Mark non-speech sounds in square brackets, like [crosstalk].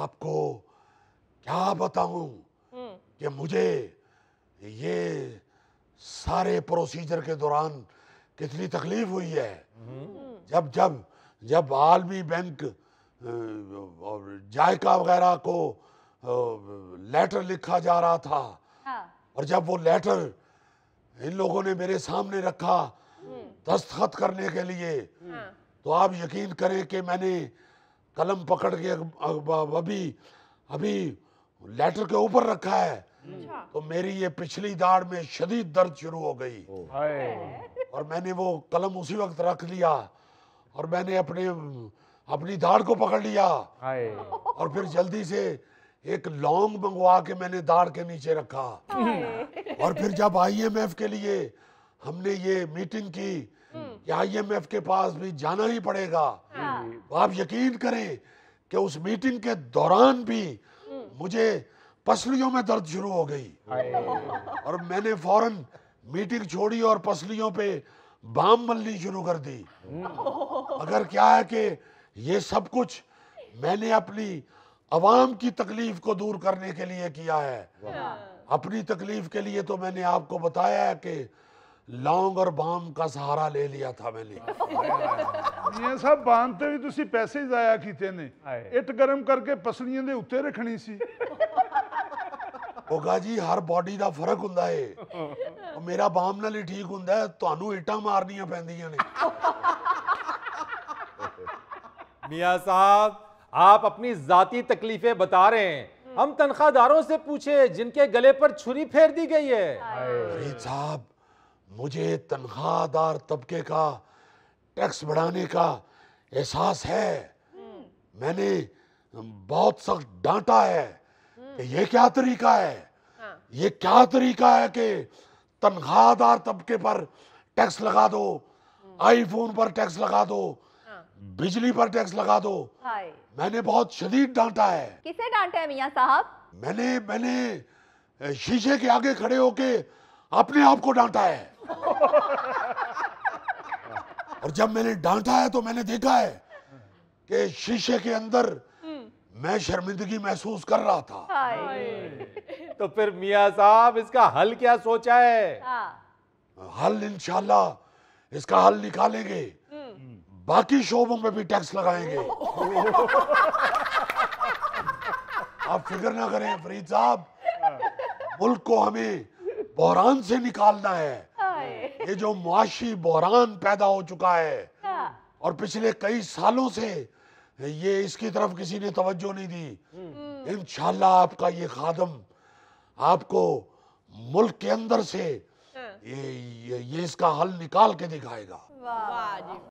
आपको क्या बताऊं कि मुझे ये सारे प्रोसीजर के दौरान कितनी तकलीफ हुई है जब जब जब आलमी बैंक जायका वगैरह को लेटर लिखा जा रहा था हाँ। और जब वो लेटर इन लोगों ने मेरे सामने रखा हम्म। दस्तखत करने के लिए हाँ। तो आप यकीन करें कि मैंने कलम पकड़ के अभी अभी लेटर के ऊपर रखा है अच्छा। तो मेरी ये पिछली दाढ़ में शदीद दर्द शुरू हो गई और मैंने वो कलम उसी वक्त रख लिया और मैंने अपने अपनी दाढ़ को पकड़ लिया और फिर जल्दी से एक लॉन्ग मंगवा के मैंने दाढ़ के नीचे रखा और फिर जब आईएमएफ के लिए हमने ये मीटिंग की आईएमएफ हम्म। के पास भी जाना ही पड़ेगा हम्म। आप यकीन करें कि उस मीटिंग के दौरान भी मुझे पसलियों में दर्द शुरू हो गई और मैंने फौरन मीटिंग छोड़ी और पसलियों पे बाम मलनी शुरू कर दी हम्म। अगर क्या है कि ये सब कुछ मैंने अपनी आवाम की तकलीफ को दूर करने के लिए किया है अपनी तकलीफ के लिए तो मैंने आपको बताया है कि लौंग और बाम का सहारा ले लिया था मैंने ये सब बांधते भी ਤੁਸੀਂ पैसे ਜ਼ਾਇਆ ਕੀਤੇ ਨੇ ਇੱਟ ਗਰਮ ਕਰਕੇ ਪਸਲੀਆਂ ਦੇ ਉੱਤੇ ਰੱਖਣੀ ਸੀ ਹੋਗਾ ਜੀ ਹਰ ਬਾਡੀ ਦਾ ਫਰਕ ਹੁੰਦਾ ਏ ਉਹ ਮੇਰਾ ਬਾਮ ਨਾਲ ਹੀ ਠੀਕ ਹੁੰਦਾ ਤੁਹਾਨੂੰ ਇੱਟਾਂ ਮਾਰਨੀਆਂ ਪੈਂਦੀਆਂ साहब आप अपनी जाती तकलीफें बता रहे हैं हम तनख्वाहदारों से पूछे जिनके गले पर छुरी फेर दी गई है साहब मुझे तनख्वाहदार तबके का टैक्स बढ़ाने का एहसास है मैंने बहुत सख्त डांटा है ये क्या तरीका है हाँ। ये क्या तरीका है कि तनख्वाहदार तबके पर टैक्स लगा दो आईफोन पर टैक्स लगा दो हाँ। बिजली पर टैक्स लगा दो मैंने बहुत शदीद डांटा है किसे डांटा है मिया साहब मैंने मैंने शीशे के आगे खड़े होके अपने आप को डांटा है [laughs] और जब मैंने डांटा है तो मैंने देखा है कि शीशे के अंदर मैं शर्मिंदगी महसूस कर रहा था तो फिर मिया साहब इसका हल क्या सोचा है हाँ। हल इंशाल्लाह इसका हल निकालेंगे बाकी शोबों में भी टैक्स लगाएंगे [laughs] आप फिक्र ना करें फरीद साहब मुल्क को हमें बहरान से निकालना है ये जो मुआशी बहरान पैदा हो चुका है हाँ। और पिछले कई सालों से ये इसकी तरफ किसी ने तवज्जो नहीं दी हम्म। इन आपका ये खादम आपको मुल्क के अंदर से हाँ। ये, ये, ये इसका हल निकाल के दिखाएगा